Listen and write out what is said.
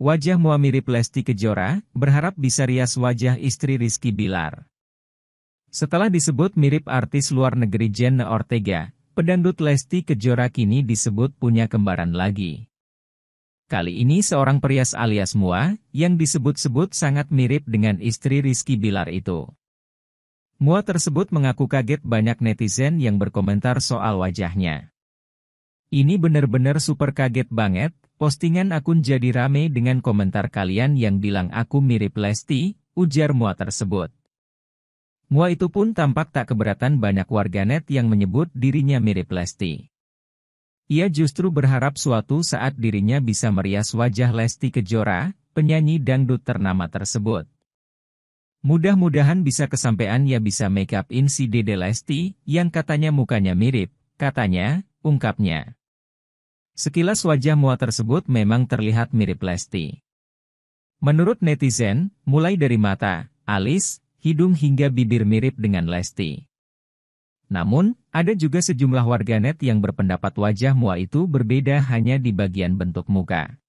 Wajah Mua mirip Lesti Kejora, berharap bisa rias wajah istri Rizky Bilar. Setelah disebut mirip artis luar negeri Jenna Ortega, pedandut Lesti Kejora kini disebut punya kembaran lagi. Kali ini seorang perias alias Mua, yang disebut-sebut sangat mirip dengan istri Rizky Bilar itu. Mua tersebut mengaku kaget banyak netizen yang berkomentar soal wajahnya. Ini benar-benar super kaget banget, Postingan akun jadi rame dengan komentar kalian yang bilang aku mirip Lesti, ujar Mua tersebut. Mua itu pun tampak tak keberatan banyak warganet yang menyebut dirinya mirip Lesti. Ia justru berharap suatu saat dirinya bisa merias wajah Lesti Kejora, penyanyi dangdut ternama tersebut. Mudah-mudahan bisa kesampaian ya bisa make up in si Dede Lesti, yang katanya mukanya mirip, katanya, ungkapnya. Sekilas wajah Moa tersebut memang terlihat mirip Lesti. Menurut netizen, mulai dari mata, alis, hidung hingga bibir mirip dengan Lesti. Namun, ada juga sejumlah warganet yang berpendapat wajah Moa itu berbeda hanya di bagian bentuk muka.